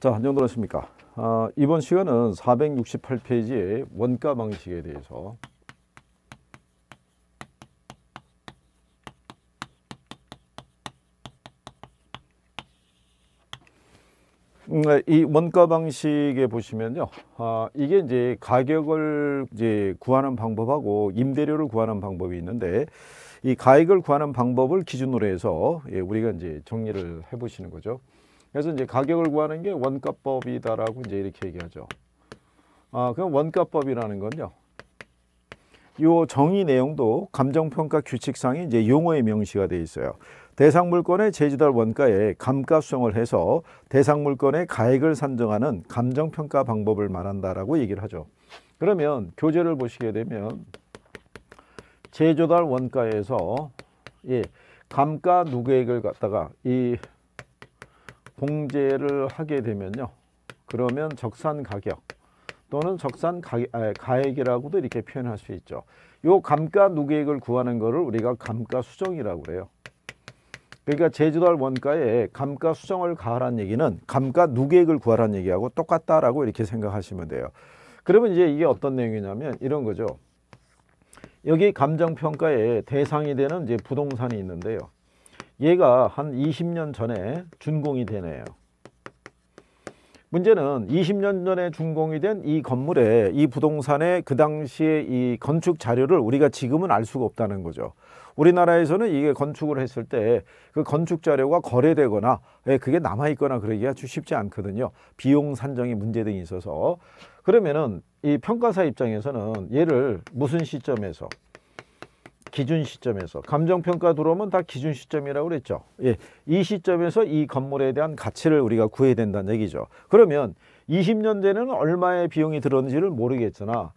자, 안녕들 하십니까? 아, 이번 시간은 468페이지의 원가 방식에 대해서 음, 네, 이 원가 방식에 보시면요. 아, 이게 이제 가격을 이제 구하는 방법하고 임대료를 구하는 방법이 있는데 이 가액을 구하는 방법을 기준으로 해서 예, 우리가 이제 정리를 해 보시는 거죠. 그래서 이제 가격을 구하는 게 원가법이다라고 이제 이렇게 얘기하죠. 아, 그럼 원가법이라는 건요. 이 정의 내용도 감정평가 규칙상에 이제 용어의 명시가 되어 있어요. 대상 물건의 재지달 원가에 감가 수정을 해서 대상 물건의 가액을 산정하는 감정평가 방법을 말한다라고 얘기를 하죠. 그러면 교재를 보시게 되면 재조달 원가에서 예, 감가 누계액을 갖다가 이 봉제를 하게 되면요. 그러면 적산 가격 또는 적산 아, 가액, 이라고도 이렇게 표현할 수 있죠. 요 감가 누계액을 구하는 거를 우리가 감가 수정이라고 그래요. 그러니까 제주달 원가에 감가 수정을 가하라는 얘기는 감가 누계액을 구하라는 얘기하고 똑같다라고 이렇게 생각하시면 돼요. 그러면 이제 이게 어떤 내용이냐면 이런 거죠. 여기 감정평가의 대상이 되는 이제 부동산이 있는데요. 얘가 한 20년 전에 준공이 되네요. 문제는 20년 전에 준공이 된 이 건물에 이 부동산의 그 당시에 이 건축 자료를 우리가 지금은 알 수가 없다는 거죠. 우리나라에서는 이게 건축을 했을 때 그 건축 자료가 거래되거나 예, 그게 남아 있거나 그러기가 쉽지 않거든요. 비용 산정의 문제 등이 있어서 그러면은 이 평가사 입장에서는 얘를 무슨 시점에서 기준 시점에서 감정평가 들어오면 다 기준 시점이라고 그랬죠. 예, 이 시점에서 이 건물에 대한 가치를 우리가 구해야 된다는 얘기죠. 그러면 20년대는 얼마의 비용이 들었는지를 모르겠으나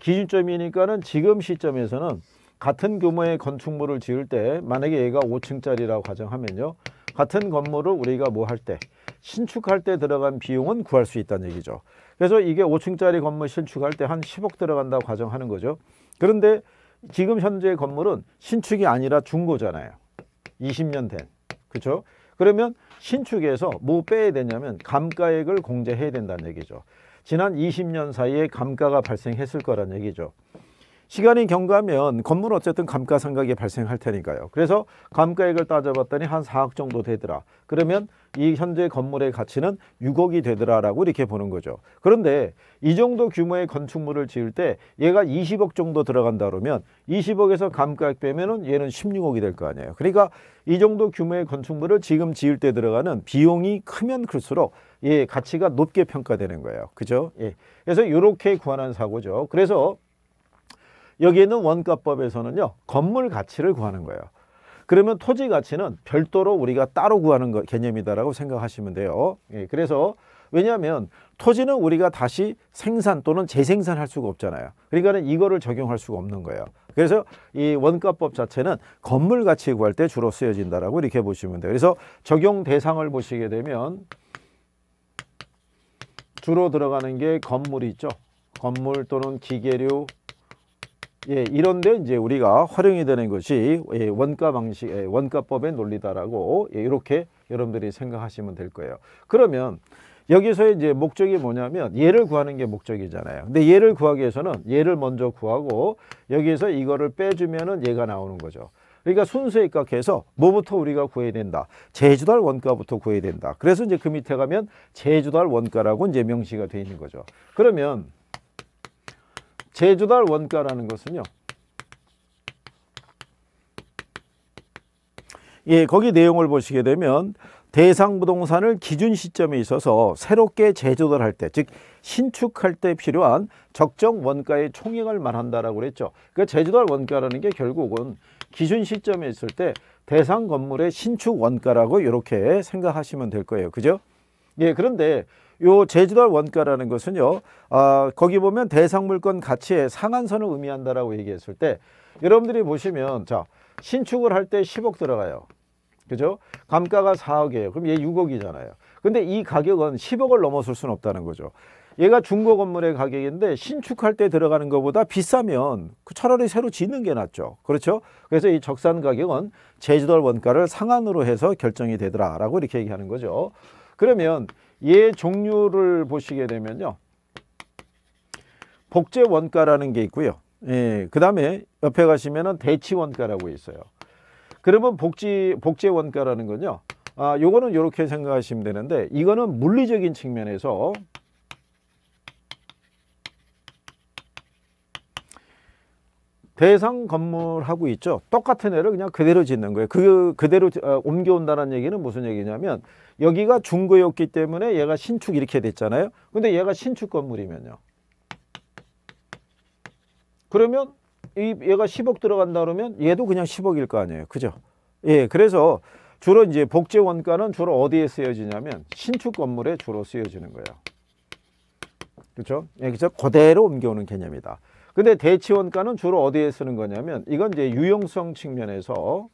기준점이니까는 지금 시점에서는 같은 규모의 건축물을 지을 때 만약에 얘가 5층짜리라고 가정하면요. 같은 건물을 우리가 뭐 할 때 신축할 때 들어간 비용은 구할 수 있다는 얘기죠. 그래서 이게 5층짜리 건물 신축할 때 한 10억 들어간다고 가정하는 거죠. 그런데 지금 현재 건물은 신축이 아니라 중고잖아요. 20년 된. 그렇죠? 그러면 신축에서 뭐 빼야 되냐면 감가액을 공제해야 된다는 얘기죠. 지난 20년 사이에 감가가 발생했을 거란 얘기죠. 시간이 경과하면 건물 어쨌든 감가상각이 발생할 테니까요. 그래서 감가액을 따져봤더니 한 4억 정도 되더라. 그러면 이 현재 건물의 가치는 6억이 되더라라고 이렇게 보는 거죠. 그런데 이 정도 규모의 건축물을 지을 때 얘가 20억 정도 들어간다 그러면 20억에서 감가액 빼면은 얘는 16억이 될 거 아니에요. 그러니까 이 정도 규모의 건축물을 지금 지을 때 들어가는 비용이 크면 클수록 예, 가치가 높게 평가되는 거예요. 그죠? 예. 그래서 이렇게 구하는 사고죠. 그래서 여기에는 원가법에서는요 건물 가치를 구하는 거예요. 그러면 토지 가치는 별도로 우리가 따로 구하는 개념이다라고 생각하시면 돼요. 예, 그래서 왜냐하면 토지는 우리가 다시 생산 또는 재생산할 수가 없잖아요. 그러니까 이거를 적용할 수가 없는 거예요. 그래서 이 원가법 자체는 건물 가치 구할 때 주로 쓰여진다라고 이렇게 보시면 돼요. 그래서 적용 대상을 보시게 되면 주로 들어가는 게 건물이 있죠. 건물 또는 기계류, 예, 이런데 이제 우리가 활용이 되는 것이 예, 원가 방식, 예, 원가법의 논리다라고 예, 이렇게 여러분들이 생각하시면 될 거예요. 그러면 여기서 이제 목적이 뭐냐면 얘를 구하는 게 목적이잖아요. 근데 얘를 구하기 위해서는 얘를 먼저 구하고 여기에서 이거를 빼주면은 얘가 나오는 거죠. 그러니까 순수에 입각해서 뭐부터 우리가 구해야 된다. 제주달 원가부터 구해야 된다. 그래서 이제 그 밑에 가면 제주달 원가라고 이제 명시가 되어 있는 거죠. 그러면 재조달 원가라는 것은요. 예, 거기 내용을 보시게 되면 대상 부동산을 기준 시점에 있어서 새롭게 재조달할 때, 즉 신축할 때 필요한 적정 원가의 총액을 말한다라고 그랬죠. 그 그러니까 재조달 원가라는 게 결국은 기준 시점에 있을 때 대상 건물의 신축 원가라고 이렇게 생각하시면 될 거예요. 그죠? 예, 그런데 요 제주도 원가라는 것은요. 아, 거기 보면 대상물건 가치의 상한선을 의미한다라고 얘기했을 때 여러분들이 보시면 자 신축을 할 때 10억 들어가요. 그죠? 감가가 4억이에요. 그럼 얘 6억이잖아요. 근데 이 가격은 10억을 넘어설 수는 없다는 거죠. 얘가 중고 건물의 가격인데 신축할 때 들어가는 것보다 비싸면 그 차라리 새로 짓는 게 낫죠. 그렇죠? 그래서 이 적산 가격은 제주도 원가를 상한으로 해서 결정이 되더라라고 이렇게 얘기하는 거죠. 그러면 얘 예 종류를 보시게 되면요. 복제 원가라는 게 있고요. 예, 그 다음에 옆에 가시면은 대치 원가라고 있어요. 그러면 복지, 복제 원가라는 건요. 아, 요거는 이렇게 생각하시면 되는데 이거는 물리적인 측면에서 대상 건물하고 있죠. 똑같은 애를 그냥 그대로 짓는 거예요. 그 그대로 어, 옮겨온다는 얘기는 무슨 얘기냐면 여기가 중고였기 때문에 얘가 신축 이렇게 됐잖아요. 근데 얘가 신축 건물이면요. 그러면 이 얘가 10억 들어간다 그러면 얘도 그냥 10억일 거 아니에요. 그죠? 예, 그래서 주로 이제 복제 원가는 주로 어디에 쓰여지냐면 신축 건물에 주로 쓰여지는 거예요. 그렇죠? 예, 그래서 그대로 옮겨오는 개념이다. 근데 대치 원가는 주로 어디에 쓰는 거냐면 이건 이제 유용성 측면에서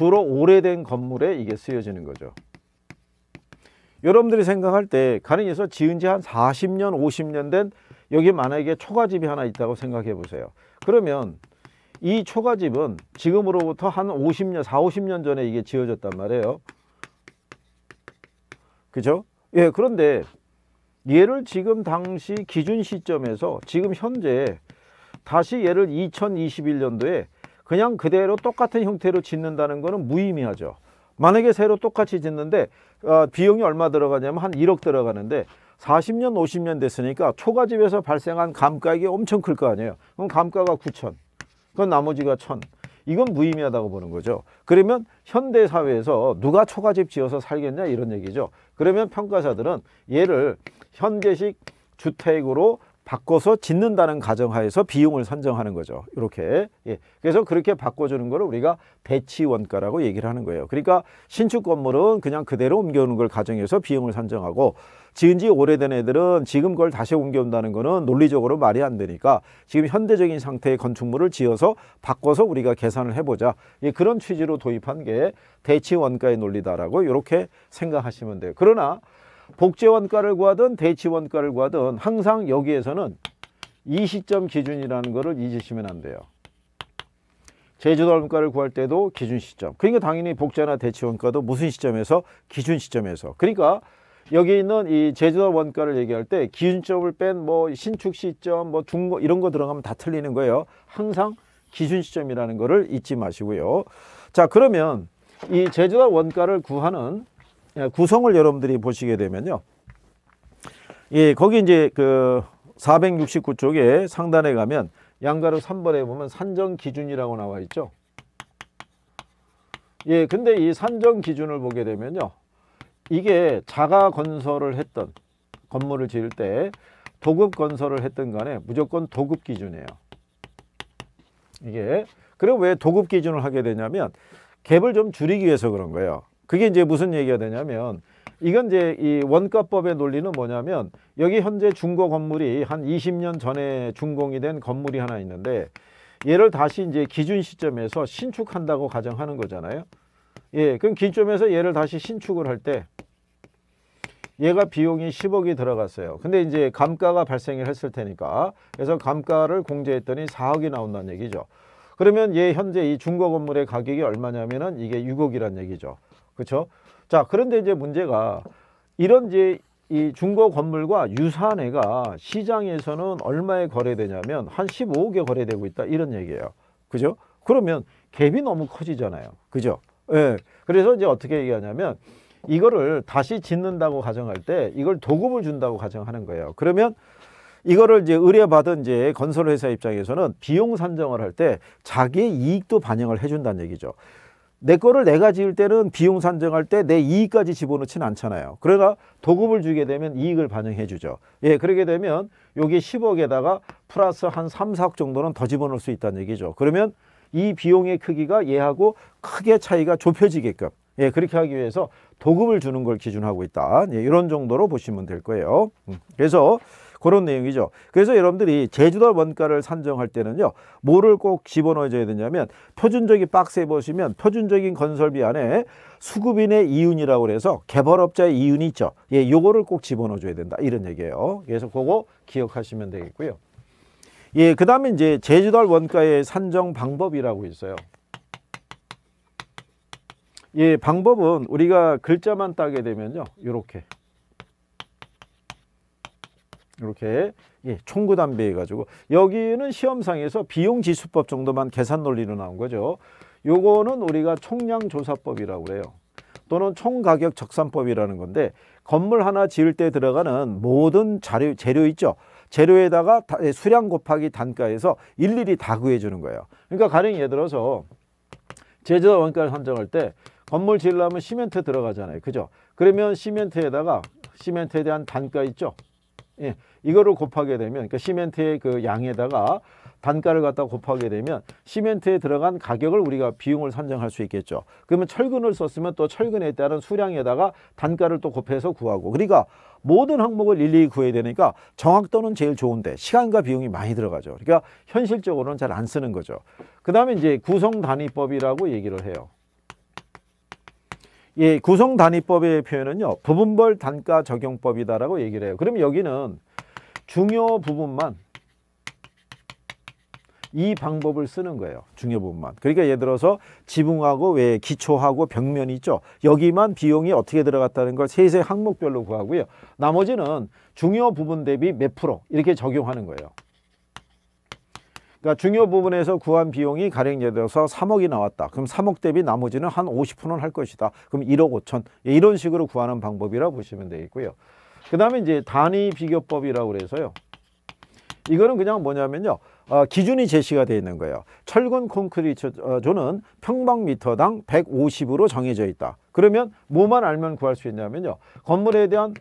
주로 오래된 건물에 이게 쓰여지는 거죠. 여러분들이 생각할 때 가령해서 지은 지 한 40년, 50년 된 여기 만약에 초가집이 하나 있다고 생각해 보세요. 그러면 이 초가집은 지금으로부터 한 50년, 4, 50년 전에 이게 지어졌단 말이에요. 그죠? 예, 그런데 얘를 지금 당시 기준 시점에서 지금 현재 다시 얘를 2021년도에 그냥 그대로 똑같은 형태로 짓는다는 것은 무의미하죠. 만약에 새로 똑같이 짓는데 어, 비용이 얼마 들어가냐면 한 1억 들어가는데 40년 50년 됐으니까 초가집에서 발생한 감가액이 엄청 클 거 아니에요. 그럼 감가가 9천 그럼 나머지가 1000 이건 무의미하다고 보는 거죠. 그러면 현대 사회에서 누가 초가집 지어서 살겠냐 이런 얘기죠. 그러면 평가자들은 얘를 현재식 주택으로 바꿔서 짓는다는 가정하에서 비용을 산정하는 거죠. 이렇게. 예. 그래서 그렇게 바꿔주는 걸 우리가 배치 원가라고 얘기를 하는 거예요. 그러니까 신축 건물은 그냥 그대로 옮겨오는 걸 가정해서 비용을 산정하고 지은 지 오래된 애들은 지금 걸 다시 옮겨온다는 거는 논리적으로 말이 안 되니까 지금 현대적인 상태의 건축물을 지어서 바꿔서 우리가 계산을 해보자. 예, 그런 취지로 도입한 게배치 원가의 논리다라고 이렇게 생각하시면 돼요. 그러나 복제 원가를 구하든 대치 원가를 구하든 항상 여기에서는 이 시점 기준이라는 것을 잊으시면 안 돼요. 제주도 원가를 구할 때도 기준 시점. 그러니까 당연히 복제나 대치 원가도 무슨 시점에서? 기준 시점에서. 그러니까 여기 있는 이 제주도 원가를 얘기할 때 기준점을 뺀 뭐 신축 시점, 뭐 중고 이런 거 들어가면 다 틀리는 거예요. 항상 기준 시점이라는 거를 잊지 마시고요. 자, 그러면 이 제주도 원가를 구하는 예, 구성을 여러분들이 보시게 되면요. 예, 거기 이제 그 469쪽에 상단에 가면 양가로 3번에 보면 산정 기준이라고 나와 있죠. 예, 근데 이 산정 기준을 보게 되면요. 이게 자가 건설을 했던 건물을 지을 때 도급 건설을 했던 간에 무조건 도급 기준이에요. 이게 그럼 왜 도급 기준을 하게 되냐면 갭을 좀 줄이기 위해서 그런 거예요. 그게 이제 무슨 얘기가 되냐면 이건 이제 이 원가법의 논리는 뭐냐면 여기 현재 중고 건물이 한 20년 전에 준공이 된 건물이 하나 있는데 얘를 다시 이제 기준 시점에서 신축한다고 가정하는 거잖아요. 예, 그럼 기점에서 얘를 다시 신축을 할 때 얘가 비용이 10억이 들어갔어요. 근데 이제 감가가 발생을 했을 테니까 그래서 감가를 공제했더니 4억이 나온다는 얘기죠. 그러면 얘 현재 이 중고 건물의 가격이 얼마냐면은 이게 6억이란 얘기죠. 그렇죠? 자, 그런데 이제 문제가 이런 이제 이 중고 건물과 유사한 애가 시장에서는 얼마에 거래되냐면 한 15억에 거래되고 있다 이런 얘기예요. 그죠? 그러면 갭이 너무 커지잖아요. 그죠? 예. 그래서 이제 어떻게 얘기하냐면 이거를 다시 짓는다고 가정할 때 이걸 도급을 준다고 가정하는 거예요. 그러면 이거를 이제 의뢰받은 이제 건설회사 입장에서는 비용 산정을 할 때 자기의 이익도 반영을 해준다는 얘기죠. 내 거를 내가 지을 때는 비용 산정할 때 내 이익까지 집어넣지는 않잖아요. 그러나 도급을 주게 되면 이익을 반영해 주죠. 예, 그러게 되면 여기 10억에다가 플러스 한 3, 4억 정도는 더 집어넣을 수 있다는 얘기죠. 그러면 이 비용의 크기가 얘하고 크게 차이가 좁혀지게끔 예, 그렇게 하기 위해서 도급을 주는 걸 기준하고 있다. 예, 이런 정도로 보시면 될 거예요. 음, 그래서 그런 내용이죠. 그래서 여러분들이 제주도 원가를 산정할 때는요. 뭐를 꼭 집어넣어줘야 되냐면 표준적인 박스에 보시면 표준적인 건설비 안에 수급인의 이윤이라고 해서 개발업자의 이윤이 있죠. 예, 요거를 꼭 집어넣어줘야 된다. 이런 얘기예요. 그래서 그거 기억하시면 되겠고요. 예, 그 다음에 이제 제주도 원가의 산정 방법이라고 있어요. 예, 방법은 우리가 글자만 따게 되면요. 요렇게. 이렇게 예, 총구 담배 해가지고 여기는 시험상에서 비용지수법 정도만 계산 논리로 나온 거죠. 요거는 우리가 총량조사법이라고 그래요. 또는 총가격적산법이라는 건데 건물 하나 지을 때 들어가는 모든 자료, 재료 있죠. 재료에다가 예, 수량 곱하기 단가에서 일일이 다 구해주는 거예요. 그러니까 가령 예를 들어서 제조 원가를 선정할 때 건물 지으려면 시멘트 들어가잖아요. 그죠? 그러면 시멘트에다가 시멘트에 대한 단가 있죠? 예, 이거를 곱하게 되면 그러니까 시멘트의 그 양에다가 단가를 갖다 곱하게 되면 시멘트에 들어간 가격을 우리가 비용을 산정할 수 있겠죠. 그러면 철근을 썼으면 또 철근에 따른 수량에다가 단가를 또 곱해서 구하고 그러니까 모든 항목을 일일이 구해야 되니까 정확도는 제일 좋은데 시간과 비용이 많이 들어가죠. 그러니까 현실적으로는 잘 안 쓰는 거죠. 그 다음에 이제 구성 단위법이라고 얘기를 해요. 이 구성 단위법의 표현은요. 부분별 단가 적용법이다라고 얘기를 해요. 그럼 여기는 중요 부분만 이 방법을 쓰는 거예요. 중요 부분만. 그러니까 예를 들어서 지붕하고 왜 기초하고 벽면이 있죠. 여기만 비용이 어떻게 들어갔다는 걸 세세 항목별로 구하고요. 나머지는 중요 부분 대비 몇 프로 이렇게 적용하는 거예요. 그러니까 중요 부분에서 구한 비용이 가령 예를 들어서 3억이 나왔다. 그럼 3억 대비 나머지는 한 50%는 할 것이다. 그럼 1억 5천 예, 이런 식으로 구하는 방법이라 보시면 되겠고요. 그 다음에 이제 단위 비교법이라고 그래서요. 이거는 그냥 뭐냐면요. 어, 기준이 제시가 되어 있는 거예요. 철근 콘크리트 어, 조는 평방미터당 150으로 정해져 있다. 그러면 뭐만 알면 구할 수 있냐면요. 건물에 대한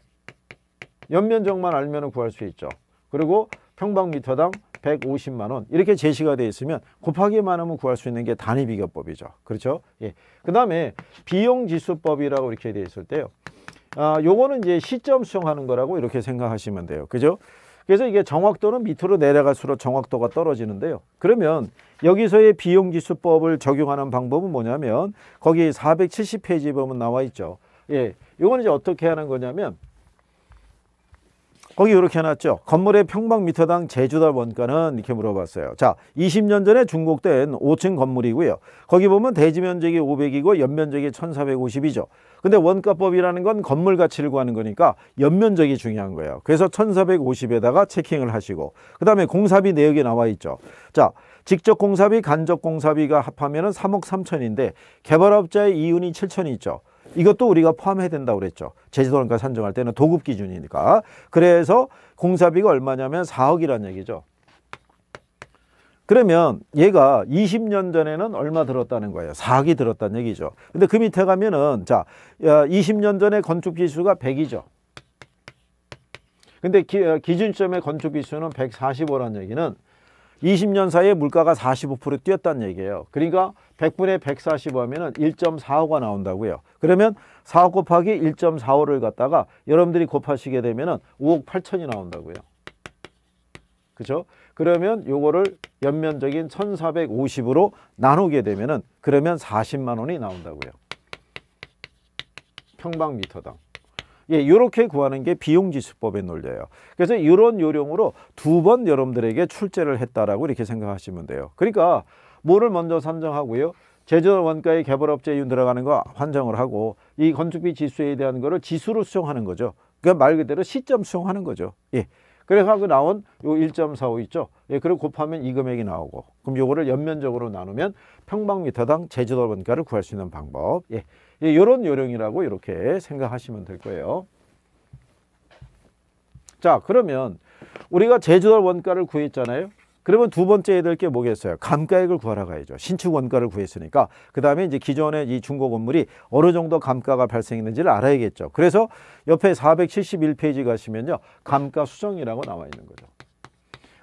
연면적만 알면 구할 수 있죠. 그리고 평방미터당 150만 원 이렇게 제시가 되어 있으면 곱하기만 하면 구할 수 있는 게 단위 비교법이죠. 그렇죠? 예. 그다음에 비용 지수법이라고 이렇게 되어 있을 때요. 아, 요거는 이제 시점 수정하는 거라고 이렇게 생각하시면 돼요. 그죠? 그래서 이게 정확도는 밑으로 내려갈수록 정확도가 떨어지는데요. 그러면 여기서의 비용 지수법을 적용하는 방법은 뭐냐면 거기 470페이지 보면 나와 있죠. 예. 요거는 이제 어떻게 하는 거냐면 거기 이렇게 해놨죠. 건물의 평방미터당 제주달 원가는 이렇게 물어봤어요. 자, 20년 전에 중국된 5층 건물이고요. 거기 보면 대지 면적이 500이고 연면적이 1450이죠. 근데 원가법이라는 건 건물 가치를 구하는 거니까 연면적이 중요한 거예요. 그래서 1450에다가 체킹을 하시고 그 다음에 공사비 내역이 나와 있죠. 자, 직접 공사비, 간접 공사비가 합하면 3억 3천인데 개발업자의 이윤이 7천이 있죠. 이것도 우리가 포함해야 된다고 그랬죠. 제주도원가 산정할 때는 도급 기준이니까. 그래서 공사비가 얼마냐면 4억이란 얘기죠. 그러면 얘가 20년 전에는 얼마 들었다는 거예요. 4억이 들었다는 얘기죠. 근데 그 밑에 가면은 자 20년 전에 건축 지수가 100이죠. 근데 기, 어, 준점의 건축 지수는 145라는 얘기는 20년 사이에 물가가 45% 뛰었다는 얘기예요. 그러니까 100분의 140 하면은 1.45가 나온다고요. 그러면 4 곱하기 1.45를 갖다가 여러분들이 곱하시게 되면은 5억 8천이 나온다고요. 그죠? 그러면 요거를 연면적인 1450으로 나누게 되면은 그러면 40만 원이 나온다고요. 평방미터당. 예, 요렇게 구하는 게 비용지수법의 논리예요. 그래서 이런 요령으로 두 번 여러분들에게 출제를 했다라고 이렇게 생각하시면 돼요. 그러니까 뭐를 먼저 산정하고요. 제조 원가의 개발업체 이윤 들어가는 거 환정을 하고 이 건축비 지수에 대한 거를 지수로 수정하는 거죠. 그러니까 말 그대로 시점 수정하는 거죠. 예. 그래서 하고 나온 요 1.45 있죠. 예, 그리고 곱하면 이 금액이 나오고 그럼 요거를 연면적으로 나누면 평방미터당 제주도 원가를 구할 수 있는 방법. 예. 이런 예, 요령이라고 이렇게 생각하시면 될 거예요. 자 그러면 우리가 제조할 원가를 구했잖아요. 그러면 두 번째 해야 될 게 뭐겠어요? 감가액을 구하러 가야죠. 신축 원가를 구했으니까 그 다음에 이제 기존의 이 중고 건물이 어느 정도 감가가 발생했는지를 알아야겠죠. 그래서 옆에 471페이지 가시면요. 감가 수정이라고 나와 있는 거죠.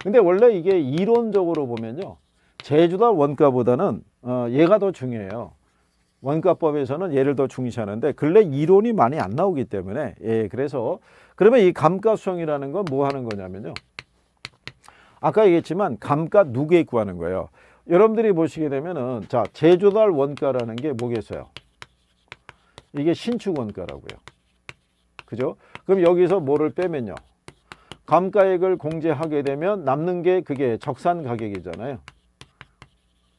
근데 원래 이게 이론적으로 보면요. 제주도 원가보다는 어, 얘가 더 중요해요. 원가법에서는 예를더 중시하는데 근래 이론이 많이 안 나오기 때문에 예, 그래서 그러면 이 감가수성이라는 건 뭐 하는 거냐면요. 아까 얘기했지만 감가 누계 구하는 거예요. 여러분들이 보시게 되면은 자 제조달 원가라는 게 뭐겠어요? 이게 신축 원가라고요. 그죠? 그럼 여기서 뭐를 빼면요. 감가액을 공제하게 되면 남는 게 그게 적산 가격이잖아요.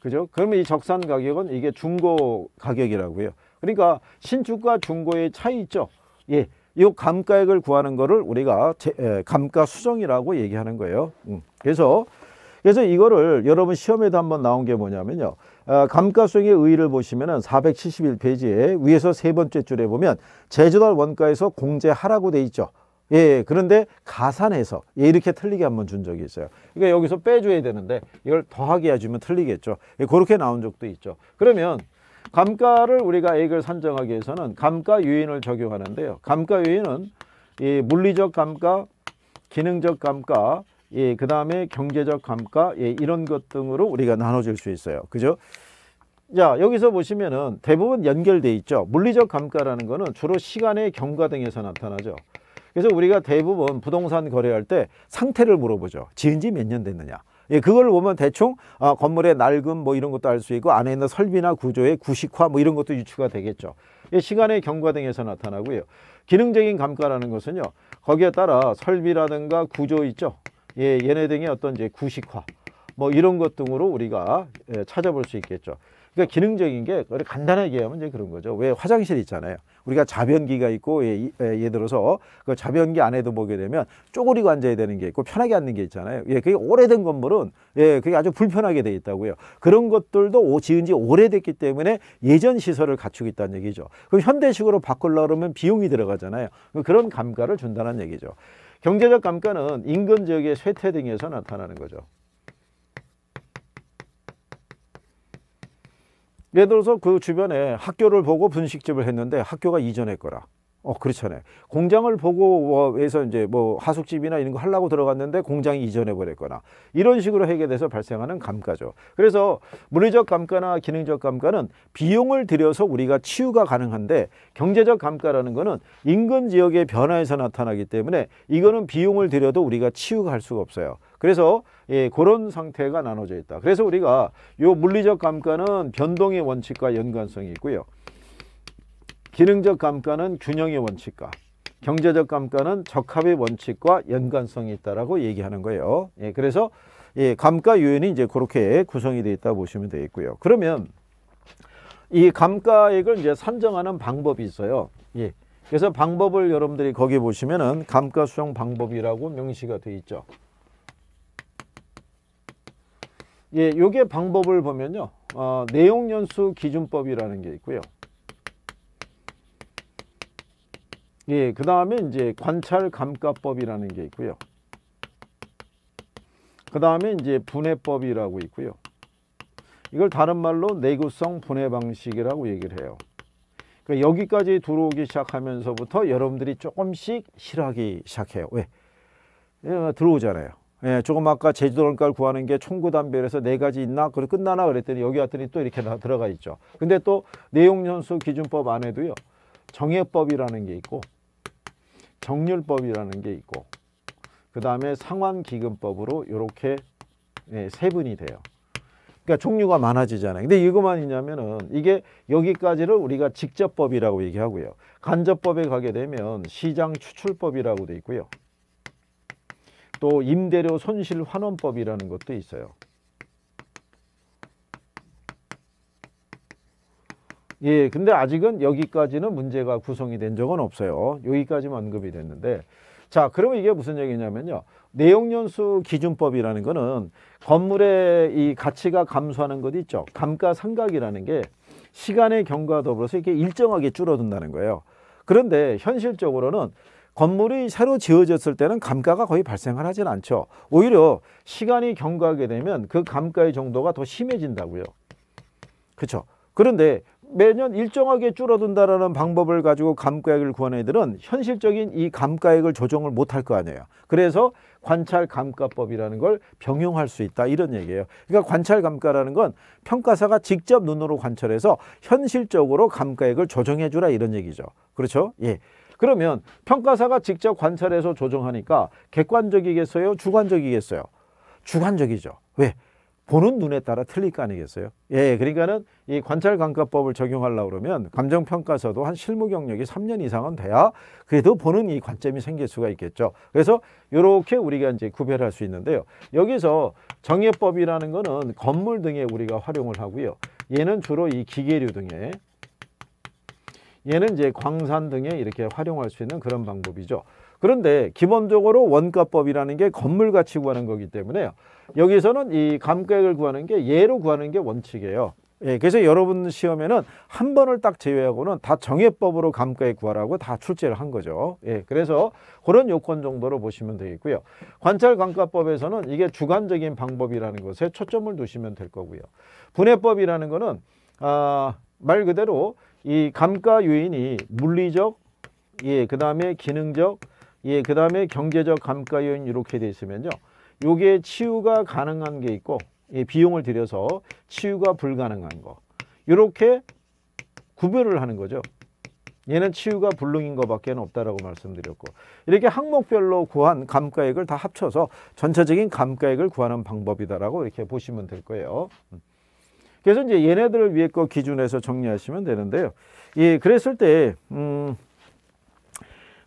그죠? 그러면 이 적산 가격은 이게 중고 가격이라고요. 그러니까 신축과 중고의 차이 있죠. 예. 이 감가액을 구하는 거를 우리가 제, 에, 감가 수정이라고 얘기하는 거예요. 음. 그래서 그래서 이거를 여러분 시험에도 한번 나온 게 뭐냐면요. 아, 감가수의 의의를 보시면은 471페이지에 위에서 세 번째 줄에 보면 제조달 원가에서 공제하라고 돼 있죠. 예, 예, 그런데 가산해서 예, 이렇게 틀리게 한 번 준 적이 있어요. 그러니까 여기서 빼줘야 되는데 이걸 더하게 해주면 틀리겠죠. 예, 그렇게 나온 적도 있죠. 그러면 감가를 우리가 액을 산정하기 위해서는 감가 유인을 적용하는데요. 감가 유인은 예, 물리적 감가, 기능적 감가, 예, 그 다음에 경제적 감가, 예, 이런 것 등으로 우리가 나눠질 수 있어요. 그죠? 자 여기서 보시면은 대부분 연결돼 있죠 물리적 감가라는 거는 주로 시간의 경과 등에서 나타나죠 그래서 우리가 대부분 부동산 거래할 때 상태를 물어보죠. 지은 지 몇 년 됐느냐. 예, 그걸 보면 대충 아, 건물의 낡음 뭐 이런 것도 알 수 있고 안에 있는 설비나 구조의 구식화 뭐 이런 것도 유추가 되겠죠. 예, 시간의 경과 등에서 나타나고요. 기능적인 감가라는 것은요. 거기에 따라 설비라든가 구조 있죠. 예, 얘네 등의 어떤 이제 구식화 뭐 이런 것 등으로 우리가 예, 찾아볼 수 있겠죠. 그러니까 기능적인 게 간단하게 얘기하면 이제 그런 거죠. 왜 화장실 있잖아요. 우리가 자변기가 있고 예, 예, 를 들어서 그 자변기 안에도 보게 되면 쪼그리고 앉아야 되는 게 있고 편하게 앉는 게 있잖아요. 예, 그게 오래된 건물은 예, 그게 아주 불편하게 돼 있다고요. 그런 것들도 오, 지은 지 오래됐기 때문에 예전 시설을 갖추고 있다는 얘기죠. 그럼 현대식으로 바꾸려고 그면 비용이 들어가잖아요. 그 그런 감가를 준다는 얘기죠. 경제적 감가는 인근 지역의 쇠퇴 등에서 나타나는 거죠. 예를 들어서 그 주변에 학교를 보고 분식집을 했는데 학교가 이전에 거라. 어, 그렇잖아요. 공장을 보고 해서 이제 뭐 하숙집이나 이런 거 하려고 들어갔는데 공장이 이전해 버렸거나 이런 식으로 해결돼서 발생하는 감가죠. 그래서 물리적 감가나 기능적 감가는 비용을 들여서 우리가 치유가 가능한데 경제적 감가라는 거는 인근 지역의 변화에서 나타나기 때문에 이거는 비용을 들여도 우리가 치유가 할 수가 없어요. 그래서 예, 그런 상태가 나눠져 있다. 그래서 우리가 이 물리적 감가는 변동의 원칙과 연관성이 있고요. 기능적 감가는 균형의 원칙과 경제적 감가는 적합의 원칙과 연관성이 있다라고 얘기하는 거예요. 예, 그래서 예, 감가 요인이 이제 그렇게 구성이 되어 있다 보시면 되겠고요. 그러면 이 감가액을 이제 산정하는 방법이 있어요. 예. 그래서 방법을 여러분들이 거기 보시면은 감가수정 방법이라고 명시가 되어 있죠. 예, 요게 방법을 보면요. 어, 내용 연수 기준법이라는 게 있고요. 예, 그 다음에 이제 관찰 감가법이라는 게 있고요. 그 다음에 이제 분해법이라고 있고요. 이걸 다른 말로 내구성 분해 방식이라고 얘기를 해요. 그러니까 여기까지 들어오기 시작하면서부터 여러분들이 조금씩 실하기 시작해요. 왜? 예, 들어오잖아요. 예, 조금 아까 제주도 런가를 구하는 게 총구단별에서 네 가지 있나? 그리고 끝나나? 그랬더니 여기 왔더니 또 이렇게 들어가 있죠. 근데 또 내용연수 기준법 안에도요. 정해법이라는 게 있고 정률법이라는 게 있고 그 다음에 상환기금법으로 이렇게 예, 세분이 돼요. 그러니까 종류가 많아지잖아요. 근데 이것만 있냐면은 이게 여기까지를 우리가 직접법이라고 얘기하고요. 간접법에 가게 되면 시장 추출법이라고 돼 있고요. 또 임대료 손실 환원법이라는 것도 있어요. 예, 근데 아직은 여기까지는 문제가 구성이 된 적은 없어요. 여기까지만 언급이 됐는데 자, 그러면 이게 무슨 얘기냐면요. 내용연수 기준법이라는 거는 건물의 이 가치가 감소하는 것 있죠. 감가상각이라는 게 시간의 경과 더불어서 이렇게 일정하게 줄어든다는 거예요. 그런데 현실적으로는 건물이 새로 지어졌을 때는 감가가 거의 발생을 하진 않죠. 오히려 시간이 경과하게 되면 그 감가의 정도가 더 심해진다고요. 그렇죠. 그런데 매년 일정하게 줄어든다라는 방법을 가지고 감가액을 구한 애들은 현실적인 이 감가액을 조정을 못할 거 아니에요. 그래서 관찰 감가법이라는 걸 병용할 수 있다 이런 얘기예요. 그러니까 관찰 감가라는 건 평가사가 직접 눈으로 관찰해서 현실적으로 감가액을 조정해 주라 이런 얘기죠. 그렇죠? 예. 그러면 평가사가 직접 관찰해서 조정하니까 객관적이겠어요? 주관적이겠어요? 주관적이죠. 왜? 보는 눈에 따라 틀릴 거 아니겠어요? 예, 그러니까는 이 관찰 감가법을 적용하려고 그러면 감정 평가서도 한 실무 경력이 3년 이상은 돼야 그래도 보는 이 관점이 생길 수가 있겠죠. 그래서 이렇게 우리가 이제 구별할 수 있는데요. 여기서 정예법이라는 거는 건물 등에 우리가 활용을 하고요. 얘는 주로 이 기계류 등에 얘는 이제 광산 등에 이렇게 활용할 수 있는 그런 방법이죠. 그런데 기본적으로 원가법이라는 게 건물 가치 구하는 거기 때문에요. 여기서는 이 감가액을 구하는 게 예로 구하는 게 원칙이에요. 예, 그래서 여러분 시험에는 한 번을 딱 제외하고는 다 정해법으로 감가액 구하라고 다 출제를 한 거죠. 예, 그래서 그런 요건 정도로 보시면 되겠고요. 관찰감가법에서는 이게 주관적인 방법이라는 것에 초점을 두시면 될 거고요. 분해법이라는 거는 아, 말 그대로 이 감가 요인이 물리적, 예, 그 다음에 기능적, 예, 그 다음에 경제적 감가 요인 이렇게 돼 있으면요. 요게 치유가 가능한 게 있고, 예, 비용을 들여서 치유가 불가능한 거. 이렇게 구별을 하는 거죠. 얘는 치유가 불능인 것밖에 없다라고 말씀드렸고 이렇게 항목별로 구한 감가액을 다 합쳐서 전체적인 감가액을 구하는 방법이다라고 이렇게 보시면 될 거예요. 음. 그래서 이제 얘네들을 위해 거 기준에서 정리하시면 되는데요. 예, 그랬을 때, 음,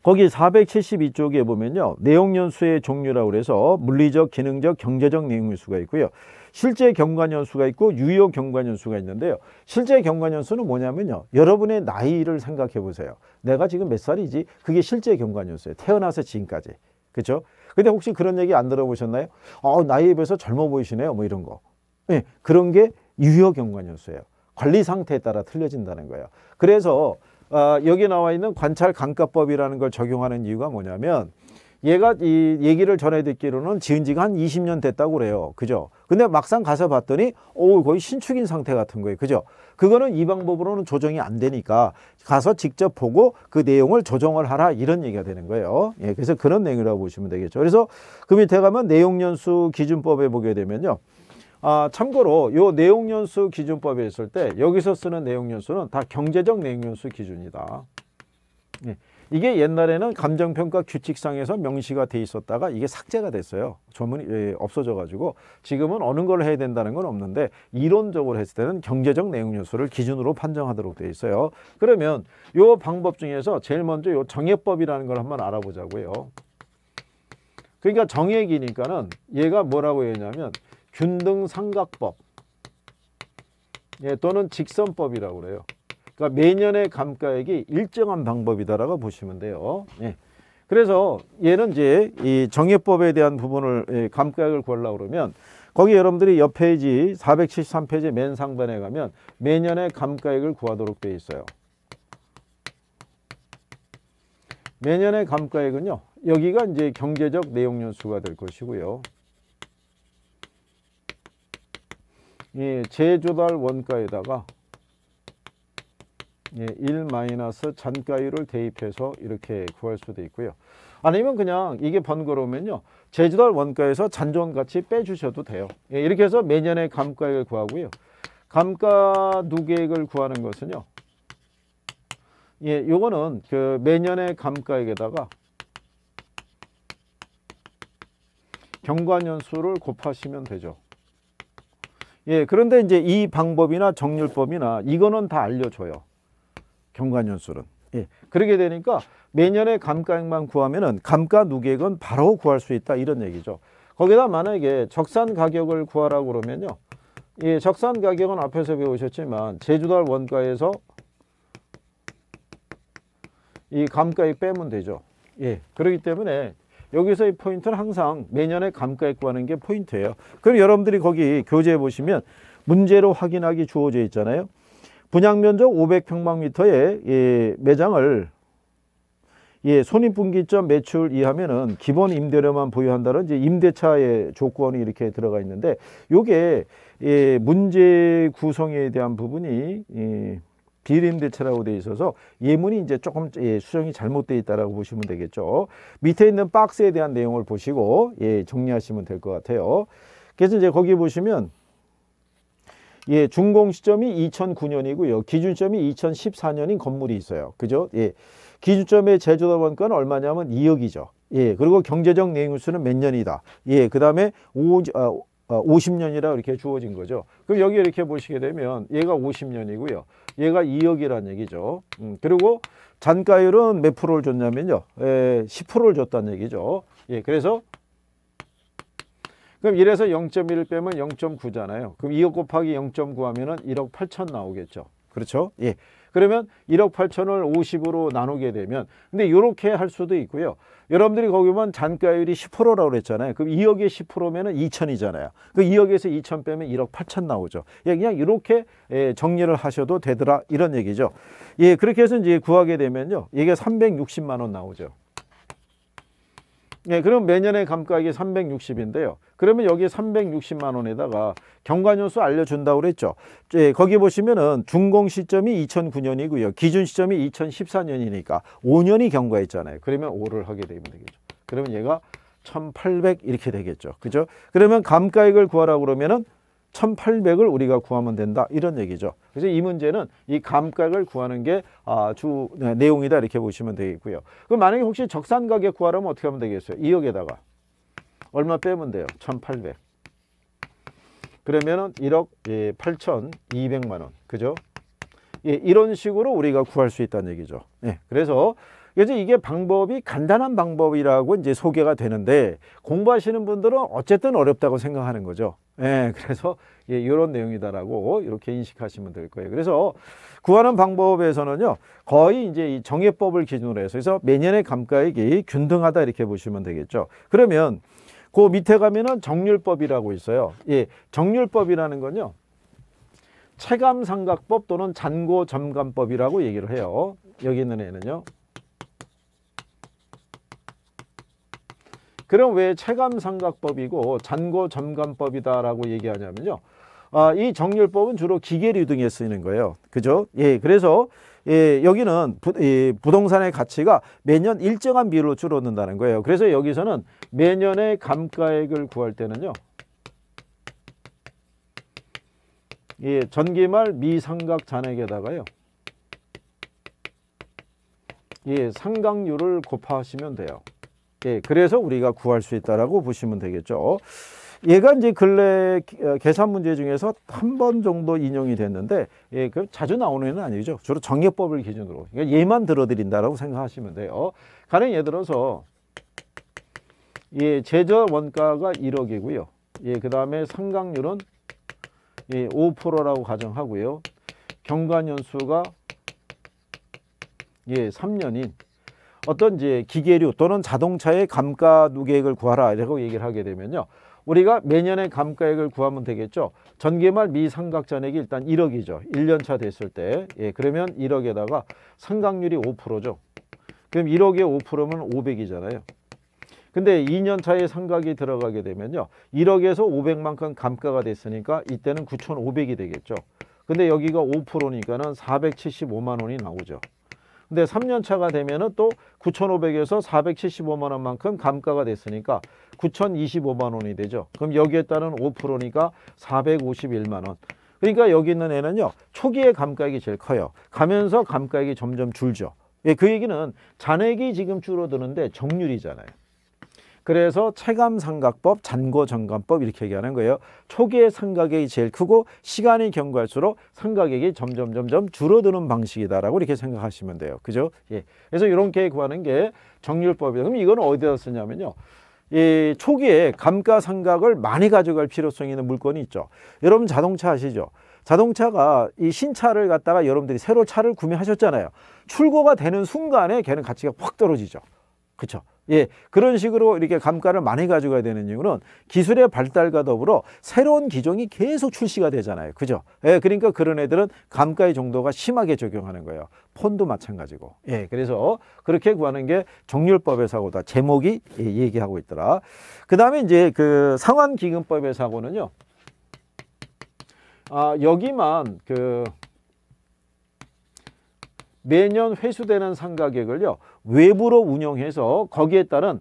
거기 472쪽에 보면요. 내용연수의 종류라고 그래서 물리적, 기능적, 경제적 내용연수가 있고요. 실제 경관연수가 있고 유효 경관연수가 있는데요. 실제 경관연수는 뭐냐면요. 여러분의 나이를 생각해 보세요. 내가 지금 몇 살이지? 그게 실제 경관연수예요. 태어나서 지금까지. 그렇죠? 근데 혹시 그런 얘기 안 들어보셨나요? 어, 나이에 비해서 젊어 보이시네요. 뭐 이런 거. 예, 그런 게 유효 경관 요소예요. 관리 상태에 따라 틀려진다는 거예요. 그래서 어, 여기 나와 있는 관찰 감가법이라는 걸 적용하는 이유가 뭐냐면 얘가 이 얘기를 전해 듣기로는 지은 지가 한 20년 됐다고 그래요. 그죠? 근데 막상 가서 봤더니 오 거의 신축인 상태 같은 거예요. 그죠? 그거는 이 방법으로는 조정이 안 되니까 가서 직접 보고 그 내용을 조정을 하라 이런 얘기가 되는 거예요. 예, 그래서 그런 내용이라고 보시면 되겠죠. 그래서 그 밑에 가면 내용연수 기준법에 보게 되면요. 아, 참고로 이 내용연수 기준법에 있을 때 여기서 쓰는 내용연수는 다 경제적 내용연수 기준이다. 예. 이게 옛날에는 감정평가 규칙상에서 명시가 돼 있었다가 이게 삭제가 됐어요. 전문이 예, 없어져 가지고 지금은 어느 걸 해야 된다는 건 없는데 이론적으로 했을 때는 경제적 내용연수를 기준으로 판정하도록 돼 있어요. 그러면 이 방법 중에서 제일 먼저 이정액법이라는걸 한번 알아보자고요. 그러니까 정액이니까는 얘가 뭐라고 했냐면 균등삼각법 예, 또는 직선법이라고 그래요. 그러니까 매년의 감가액이 일정한 방법이다라고 보시면 돼요. 예. 그래서 얘는 이제 이 정액법에 대한 부분을 예, 감가액을 구하려고 그러면 거기 여러분들이 옆 페이지 473페이지 맨 상단에 가면 매년의 감가액을 구하도록 되어 있어요. 매년의 감가액은요. 여기가 이제 경제적 내용연수가 될 것이고요. 예, 재조달 원가에다가 1 예, 마이너스 잔가율을 대입해서 이렇게 구할 수도 있고요. 아니면 그냥 이게 번거로우면요. 제주달 원가에서 잔존같이 빼주셔도 돼요. 예, 이렇게 해서 매년의 감가액을 구하고요. 감가 누계액을 구하는 것은요. 예, 요거는 그 매년의 감가액에다가 경과년수를 곱하시면 되죠. 예, 그런데 이제 이 방법이나 정률법이나 이거는 다 알려줘요. 경관연수는. 예, 그러게 되니까 매년의 감가액만 구하면은 감가 누객은 바로 구할 수 있다 이런 얘기죠. 거기다 만약에 적산 가격을 구하라고 그러면요. 예, 적산 가격은 앞에서 배우셨지만 제주달 원가에서 이 감가액 빼면 되죠. 예, 그렇기 때문에 여기서 이 포인트는 항상 매년에 감가액 구하는 게 포인트예요. 그럼 여러분들이 거기 교재에 보시면 문제로 확인하기 주어져 있잖아요. 분양면적 500평방미터의 예, 매장을 예, 손익분기점 매출 이하면은 기본 임대료만 보유한다는 이제 임대차의 조건이 이렇게 들어가 있는데 요게 예, 문제 구성에 대한 부분이 예, 비례임대체라고 되어 있어서 예문이 이제 조금 예, 수정이 잘못되어 있다라고 보시면 되겠죠. 밑에 있는 박스에 대한 내용을 보시고 예, 정리하시면 될 것 같아요. 그래서 이제 거기 보시면 예, 준공 시점이 2009년이고요. 기준점이 2014년인 건물이 있어요. 그죠? 예. 기준점의 제조도 보니까 얼마냐면 2억이죠. 예. 그리고 경제적 내용수는 몇 년이다. 예. 그다음에 5 아, 50년이라 이렇게 주어진 거죠. 그럼 여기 이렇게 보시게 되면 얘가 50년이고요. 얘가 2억이라는 얘기죠. 음, 그리고 잔가율은 몇 프로를 줬냐면요. 에, 10%를 줬다는 얘기죠. 예, 그래서 그럼 1에서 0.1을 빼면 0.9잖아요. 그럼 2억 곱하기 0.9 하면은 1억 8천 나오겠죠. 그렇죠? 예. 그러면 1억 8천을 50으로 나누게 되면 근데 이렇게 할 수도 있고요. 여러분들이 거기 보면 잔가율이 10%라고 그랬잖아요. 그럼 2억에 10%면은 2천이잖아요. 그 2억에서 2천 빼면 1억 8천 나오죠. 예, 그냥 이렇게 예, 정리를 하셔도 되더라 이런 얘기죠. 예, 그렇게 해서 이제 구하게 되면요. 이게 360만 원 나오죠. 예, 그럼 매년의 감가액이 360인데요. 그러면 여기 360만 원에다가 경과년수 알려준다고 그랬죠. 예, 거기 보시면은 준공 시점이 2009년이고요. 기준 시점이 2014년이니까 5년이 경과했잖아요. 그러면 5를 하게 되면 되겠죠. 그러면 얘가 1800 이렇게 되겠죠. 그죠? 그러면 감가액을 구하라고 그러면은 1800을 우리가 구하면 된다 이런 얘기죠 그래서 이 문제는 이 감각을 구하는 게주 아, 네, 내용이다 이렇게 보시면 되겠고요 그럼 만약에 혹시 적산가격 구하려면 어떻게 하면 되겠어요 2억에다가 얼마 빼면 돼요 1800 그러면은 1억 8200만원 예, 그죠 예, 이런 식으로 우리가 구할 수 있다는 얘기죠 예, 그래서 그래서 이게 방법이 간단한 방법이라고 이제 소개가 되는데 공부하시는 분들은 어쨌든 어렵다고 생각하는 거죠. 예, 그래서 예, 이런 내용이다라고 이렇게 인식하시면 될 거예요. 그래서 구하는 방법에서는요, 거의 이제 이 정해법을 기준으로 해서 그래서 매년의 감가액이 균등하다 이렇게 보시면 되겠죠. 그러면 그 밑에 가면은 정률법이라고 있어요. 예, 정률법이라는 건요, 체감상각법 또는 잔고점감법이라고 얘기를 해요. 여기 있는 애는요, 그럼 왜체감상각법이고 잔고점감법이다라고 얘기하냐면요. 아, 이 정렬법은 주로 기계류등에 쓰이는 거예요. 그죠? 예, 그래서 예, 여기는 부, 예, 부동산의 가치가 매년 일정한 비율로 줄어든다는 거예요. 그래서 여기서는 매년의 감가액을 구할 때는요. 예, 전기말 미상각 잔액에다가요. 예, 상각률을 곱하시면 돼요. 예, 그래서 우리가 구할 수 있다라고 보시면 되겠죠. 얘가 이제 근래 어, 계산 문제 중에서 한 번 정도 인용이 됐는데 예, 그 자주 나오는 애 아니죠. 주로 정예법을 기준으로 그러니까 얘만 들어드린다라고 생각하시면 돼요. 가령 예를 들어서 예, 제저 원가가 1억이고요. 예, 그 다음에 상각률은 예, 5%라고 가정하고요. 경과 연수가 예, 3년인 어떤 이제 기계류 또는 자동차의 감가 누계액을 구하라 이 라고 얘기를 하게 되면요. 우리가 매년의 감가액을 구하면 되겠죠. 전개말 미상각 잔액이 일단 1억이죠. 1년차 됐을 때. 예, 그러면 1억에다가 상각률이 5%죠. 그럼 1억에 5%면 500이잖아요. 근데 2년차에 상각이 들어가게 되면요. 1억에서 500만큼 감가가 됐으니까 이때는 9,500이 되겠죠. 근데 여기가 5%니까는 475만 원이 나오죠. 근데 3년 차가 되면은 또 9,500에서 475만 원만큼 감가가 됐으니까 9,025만 원이 되죠. 그럼 여기에 따른 5%니까 451만 원. 그러니까 여기 있는 애는요. 초기에 감가액이 제일 커요. 가면서 감가액이 점점 줄죠. 예, 그 얘기는 잔액이 지금 줄어드는데 정률이잖아요. 그래서 체감상각법, 잔고정감법 이렇게 얘기하는 거예요. 초기에 상각액이 제일 크고 시간이 경과할수록 상각액이 점점 점점 줄어드는 방식이다라고 이렇게 생각하시면 돼요. 그죠? 예. 그래서 이렇게 구하는 게 정률법이에요. 그럼 이건 어디다 쓰냐면요. 이 초기에 감가상각을 많이 가져갈 필요성이 있는 물건이 있죠. 여러분 자동차 아시죠? 자동차가 이 신차를 갖다가 여러분들이 새로 차를 구매하셨잖아요. 출고가 되는 순간에 걔는 가치가 확 떨어지죠. 그렇죠? 예, 그런 식으로 이렇게 감가를 많이 가져가야 되는 이유는 기술의 발달과 더불어 새로운 기종이 계속 출시가 되잖아요. 그죠? 예, 그러니까 그런 애들은 감가의 정도가 심하게 적용하는 거예요. 폰도 마찬가지고. 예, 그래서 그렇게 구하는 게 정률법의 사고다. 제목이 예, 얘기하고 있더라. 그 다음에 이제 그 상환기금법의 사고는요. 아, 여기만 그 매년 회수되는 상가격을요. 외부로 운영해서 거기에 따른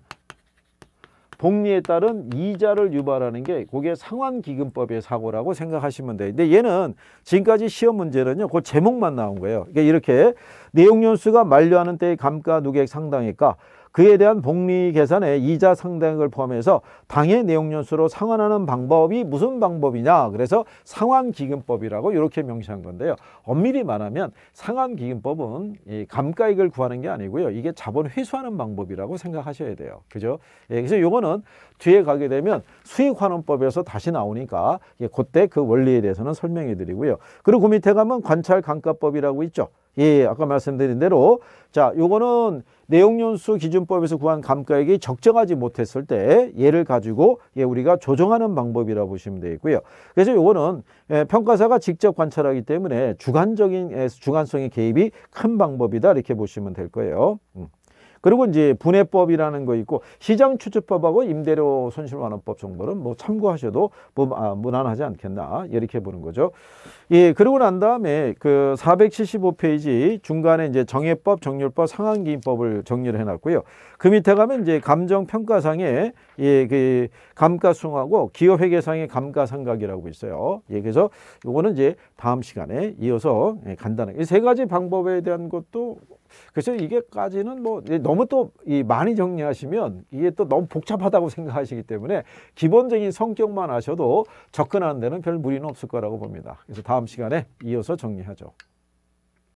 복리에 따른 이자를 유발하는 게 그게 상환기금법의 사고라고 생각하시면 돼요. 근데 얘는 지금까지 시험 문제는요. 그 제목만 나온 거예요. 그러니까 이렇게 내용연수가 만료하는 때의 감가누객 상당액과 그에 대한 복리 계산에 이자 상당액을 포함해서 당의 내용연수로 상환하는 방법이 무슨 방법이냐 그래서 상환기금법이라고 이렇게 명시한 건데요 엄밀히 말하면 상환기금법은 이 감가액을 구하는 게 아니고요 이게 자본 회수하는 방법이라고 생각하셔야 돼요 그죠 예, 그래서 요거는 뒤에 가게 되면 수익환원법에서 다시 나오니까 예, 그때 그 원리에 대해서는 설명해 드리고요 그리고 그 밑에 가면 관찰 감가법이라고 있죠 예, 예, 아까 말씀드린 대로 자, 요거는 내용연수 기준법에서 구한 감가액이 적정하지 못했을 때예를 가지고 예, 우리가 조정하는 방법이라 고 보시면 되겠고요. 그래서 요거는 예, 평가사가 직접 관찰하기 때문에 주관적인 예, 주관성의 개입이 큰 방법이다 이렇게 보시면 될 거예요. 음. 그리고 이제 분해법이라는 거 있고 시장 추측법하고 임대료 손실 완화법 정도는 뭐 참고하셔도 뭐 아, 무난하지 않겠나 이렇게 보는 거죠. 예, 그러고 난 다음에 그 475페이지 중간에 이제 정해법, 정률법, 상한기인법을 정리를 해놨고요. 그 밑에 가면 이제 감정평가상의 예, 그 감가수하고 기업회계상의 감가상각이라고 있어요. 예, 그래서 요거는 이제 다음 시간에 이어서 예, 간단하게 세 가지 방법에 대한 것도 그래서 이게까지는 뭐 예, 너무 또 이 많이 정리하시면 이게 또 너무 복잡하다고 생각하시기 때문에 기본적인 성격만 아셔도 접근하는 데는 별 무리는 없을 거라고 봅니다. 그래서 다음 다음 시간에 이어서 정리하죠.